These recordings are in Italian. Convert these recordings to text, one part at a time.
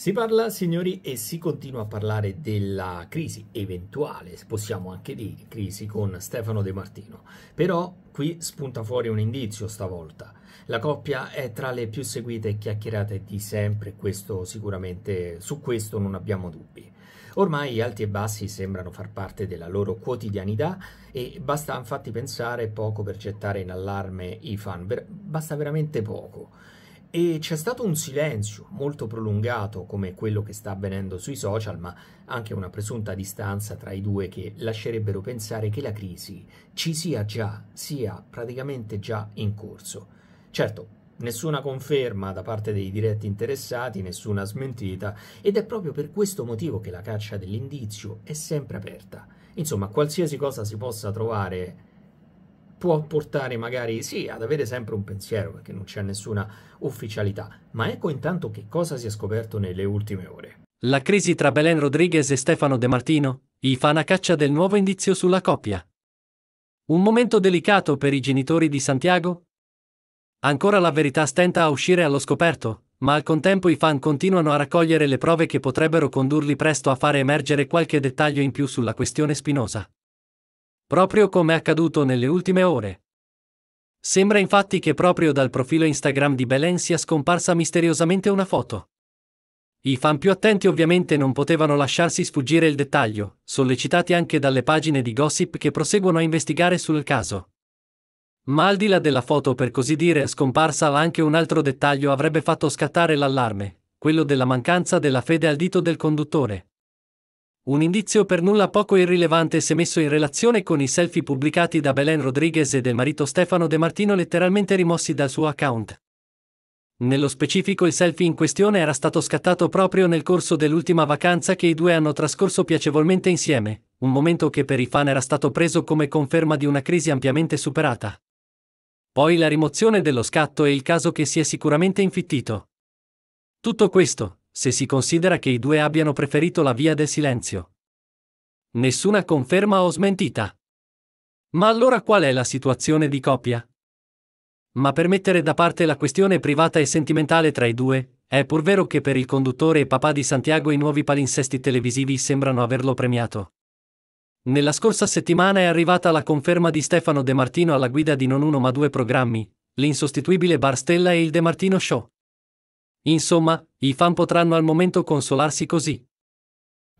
Si parla, signori, e si continua a parlare della crisi eventuale, possiamo anche dire, crisi con Stefano De Martino. Però qui spunta fuori un indizio stavolta. La coppia è tra le più seguite e chiacchierate di sempre, questo sicuramente su questo non abbiamo dubbi. Ormai alti e bassi sembrano far parte della loro quotidianità e basta infatti pensare poco per gettare in allarme i fan, basta veramente poco. E c'è stato un silenzio molto prolungato come quello che sta avvenendo sui social, ma anche una presunta distanza tra i due che lascerebbero pensare che la crisi ci sia già, sia praticamente già in corso. Certo, nessuna conferma da parte dei diretti interessati, nessuna smentita, ed è proprio per questo motivo che la caccia dell'indizio è sempre aperta. Insomma, qualsiasi cosa si possa trovare può portare magari sì ad avere sempre un pensiero perché non c'è nessuna ufficialità, ma ecco intanto che cosa si è scoperto nelle ultime ore. La crisi tra Belen Rodriguez e Stefano De Martino, i fan a caccia del nuovo indizio sulla coppia. Un momento delicato per i genitori di Santiago? Ancora la verità stenta a uscire allo scoperto, ma al contempo i fan continuano a raccogliere le prove che potrebbero condurli presto a fare emergere qualche dettaglio in più sulla questione spinosa proprio come accaduto nelle ultime ore. Sembra infatti che proprio dal profilo Instagram di Belen sia scomparsa misteriosamente una foto. I fan più attenti ovviamente non potevano lasciarsi sfuggire il dettaglio, sollecitati anche dalle pagine di gossip che proseguono a investigare sul caso. Ma al di là della foto per così dire scomparsa anche un altro dettaglio avrebbe fatto scattare l'allarme, quello della mancanza della fede al dito del conduttore. Un indizio per nulla poco irrilevante se messo in relazione con i selfie pubblicati da Belen Rodriguez e del marito Stefano De Martino letteralmente rimossi dal suo account. Nello specifico il selfie in questione era stato scattato proprio nel corso dell'ultima vacanza che i due hanno trascorso piacevolmente insieme, un momento che per i fan era stato preso come conferma di una crisi ampiamente superata. Poi la rimozione dello scatto e il caso che si è sicuramente infittito. Tutto questo, se si considera che i due abbiano preferito la via del silenzio. Nessuna conferma o smentita. Ma allora qual è la situazione di coppia? Ma per mettere da parte la questione privata e sentimentale tra i due, è pur vero che per il conduttore e papà di Santiago i nuovi palinsesti televisivi sembrano averlo premiato. Nella scorsa settimana è arrivata la conferma di Stefano De Martino alla guida di non uno ma due programmi, l'insostituibile Barstella e il De Martino Show. Insomma, i fan potranno al momento consolarsi così.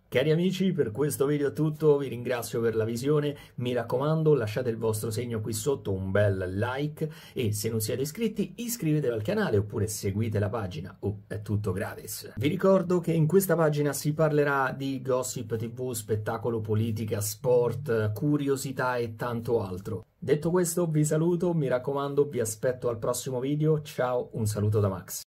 Cari amici, per questo video è tutto, vi ringrazio per la visione, mi raccomando lasciate il vostro segno qui sotto, un bel like e se non siete iscritti iscrivetevi al canale oppure seguite la pagina, oh, è tutto gratis. Vi ricordo che in questa pagina si parlerà di gossip tv, spettacolo, politica, sport, curiosità e tanto altro. Detto questo vi saluto, mi raccomando vi aspetto al prossimo video, ciao, un saluto da Max.